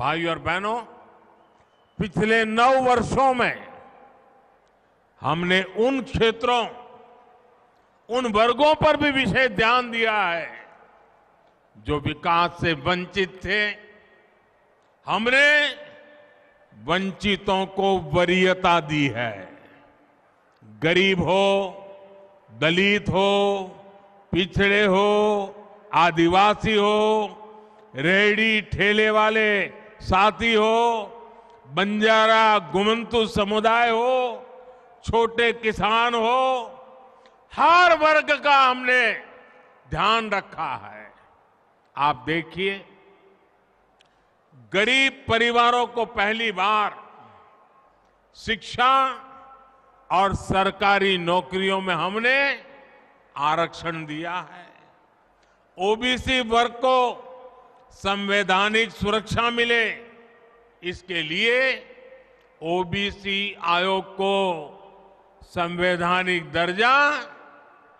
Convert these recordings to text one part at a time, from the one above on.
भाई और बहनों पिछले नौ वर्षों में हमने उन क्षेत्रों उन वर्गों पर भी विशेष ध्यान दिया है जो विकास से वंचित थे हमने वंचितों को वरीयता दी है गरीब हो दलित हो पिछड़े हो आदिवासी हो रेहड़ी ठेले वाले साथी हो बंजारा गुमंतु समुदाय हो छोटे किसान हो हर वर्ग का हमने ध्यान रखा है आप देखिए गरीब परिवारों को पहली बार शिक्षा और सरकारी नौकरियों में हमने आरक्षण दिया है ओबीसी वर्ग को संवैधानिक सुरक्षा मिले इसके लिए ओबीसी आयोग को संवैधानिक दर्जा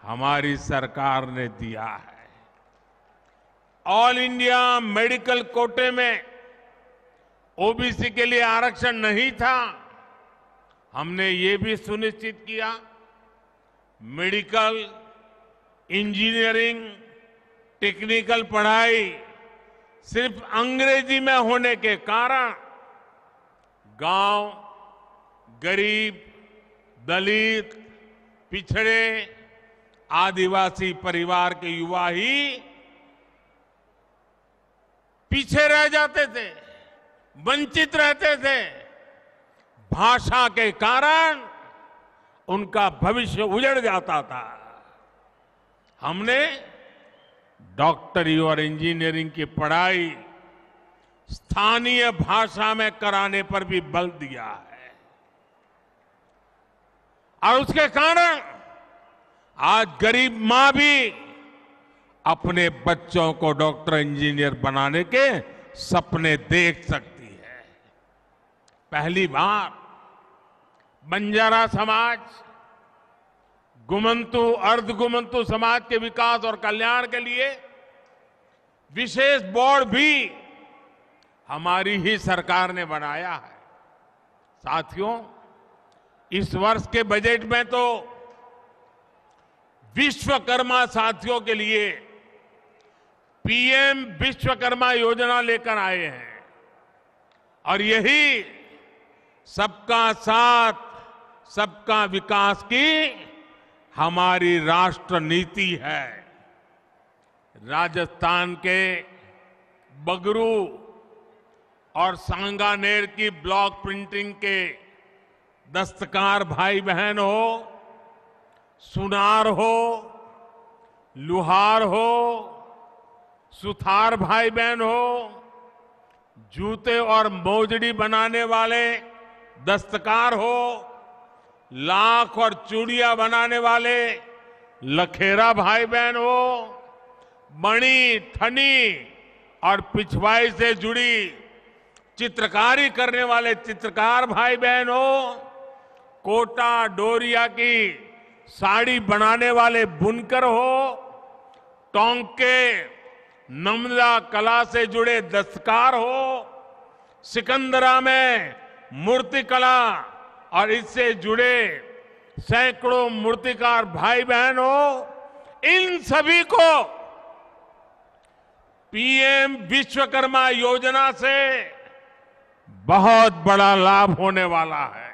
हमारी सरकार ने दिया है ऑल इंडिया मेडिकल कोटे में ओबीसी के लिए आरक्षण नहीं था हमने ये भी सुनिश्चित किया मेडिकल इंजीनियरिंग टेक्निकल पढ़ाई सिर्फ अंग्रेजी में होने के कारण गांव गरीब दलित पिछड़े आदिवासी परिवार के युवा ही पीछे रह जाते थे वंचित रहते थे भाषा के कारण उनका भविष्य उजड़ जाता था हमने डॉक्टरी और इंजीनियरिंग की पढ़ाई स्थानीय भाषा में कराने पर भी बल दिया है और उसके कारण आज गरीब मां भी अपने बच्चों को डॉक्टर इंजीनियर बनाने के सपने देख सकती है पहली बार बंजारा समाज गुमंतु अर्ध गुमंतु समाज के विकास और कल्याण के लिए विशेष बोर्ड भी हमारी ही सरकार ने बनाया है साथियों इस वर्ष के बजट में तो विश्वकर्मा साथियों के लिए पीएम विश्वकर्मा योजना लेकर आए हैं और यही सबका साथ सबका विकास की हमारी राष्ट्र नीति है राजस्थान के बगरू और सांगानेर की ब्लॉक प्रिंटिंग के दस्तकार भाई बहन हो सुनार हो लुहार हो सुथार भाई बहन हो जूते और मोजड़ी बनाने वाले दस्तकार हो लाख और चूड़िया बनाने वाले लखेरा भाई बहन हो बणी ठनी और पिछवाई से जुड़ी चित्रकारी करने वाले चित्रकार भाई बहन हो कोटा डोरिया की साड़ी बनाने वाले बुनकर हो टोंक के नमदा कला से जुड़े दस्तकार हो सिकंदरा में मूर्ति कला और इससे जुड़े सैकड़ों मूर्तिकार भाई बहनों इन सभी को पीएम विश्वकर्मा योजना से बहुत बड़ा लाभ होने वाला है